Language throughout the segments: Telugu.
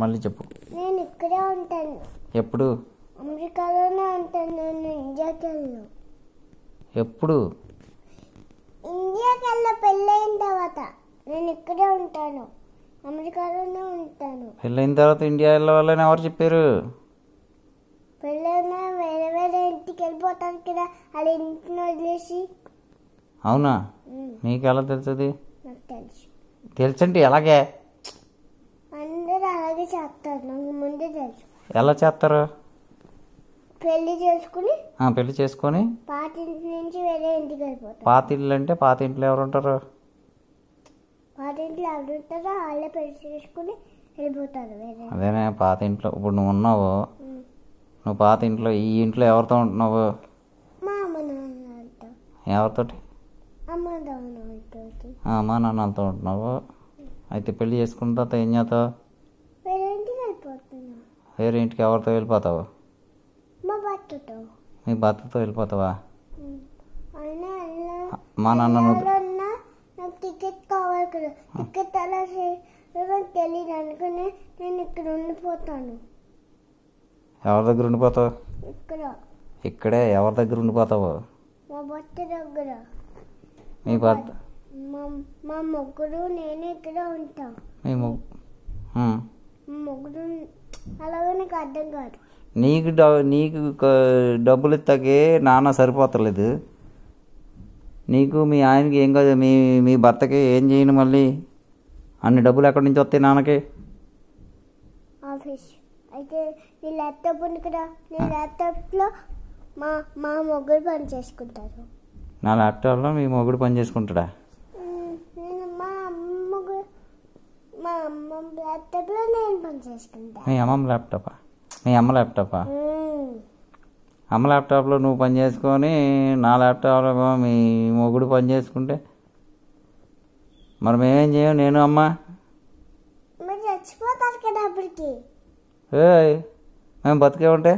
మళ్ళీ చెప్పు నేను ఇక్కడే ఉంటాను ఎప్పుడు అమెరికాలోనే ఉంటాను నేను ఇండియాకి ఎప్పుడు ఇండియాకి వెళ్ళ పెళ్ళైన తర్వాత నేను ఇక్కడే ఉంటాను అమెరికాలోనే ఉంటాను పెళ్ళైన తర్వాత ఇండియా వెళ్ళవాలని ఎవరు చెప్పారు పెళ్ళైన వేరే వేరే ఇంటికి వెళ్ళిపోతాను కదా అది ఇంటిని వదిలేసి అవునా నీకు ఎలా తెలుసుది నాకు తెలుసు ఎలాగే ఎలా చేస్తారు పెళ్లి చేసుకుని పెళ్లి చేసుకుని పాత నుంచి వేరే ఇంటికి వెళ్ళిపోతారు పాత అంటే పాత ఇంట్లో ఎవరు ఉంటారు పాత ఇంట్లో ఎవరు ఉంటారో వాళ్ళే పెళ్లి చేసుకుని వెళ్ళిపోతారు అదేనే పాత ఇంట్లో ఇప్పుడు నువ్వు ఉన్నావు నువ్వు పాత ఇంట్లో ఈ ఇంట్లో ఎవరితో ఉంటున్నావు నాన్నతో ఎవరితోటి అమ్మ నాన్నతో ఉంటున్నావు అయితే పెళ్లి చేసుకున్న తర్వాత ఏం చేస్తావు వేరే ఇంటికి ఎవరితో వెళ్ళిపోతావు మీ భర్తతో వెళ్ళిపోతావా మా నాన్న టికెట్ నేను ఇక్కడ ఉండిపోతాను ఎవరి దగ్గర ఉండిపోతావు ఇక్కడే ఎవరి దగ్గర ఉండిపోతావు మా భర్త దగ్గర మీ భర్త మా ముగ్గురు నేనే ఇక్కడ ఉంటాం మీ ముగ్గురు నీకు నీకు డబ్బులు ఇస్తాకే నాన్న సరిపోతలేదు నీకు మీ ఆయనకి ఏం కాదు మీ మీ భర్తకి ఏం చేయను మళ్ళీ అన్ని డబ్బులు ఎక్కడి నుంచి వస్తాయి నాన్నకి ఆఫీస్ అయితే నీ ల్యాప్టాప్ ఉంది కదా నీ ల్యాప్టాప్లో మా మా పని చేసుకుంటారు నా ల్యాప్టాప్లో మీ మొగ్గుడు పని చేసుకుంటాడా మీ అమ్మమ్మ ల్యాప్టాపా మీ అమ్మ ల్యాప్టాపా అమ్మ ల్యాప్టాప్లో నువ్వు పని చేసుకొని నా ల్యాప్టాప్లో మీ మొగుడు పని చేసుకుంటే మరి మేమేం చేయం నేను అమ్మ చచ్చిపోతారు కదా అప్పటికి మేము బతికే ఉంటే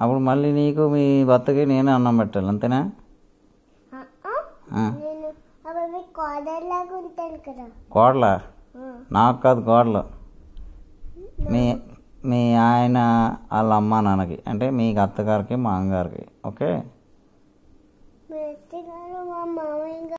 అప్పుడు మళ్ళీ నీకు మీ భర్తకి నేను అన్నం పెట్టాలి అంతేనా కోడలా నాకు కాదు కోడలు మీ మీ ఆయన వాళ్ళ అమ్మ నాన్నకి అంటే మీకు అత్తగారికి మా అమ్మగారికి ఓకే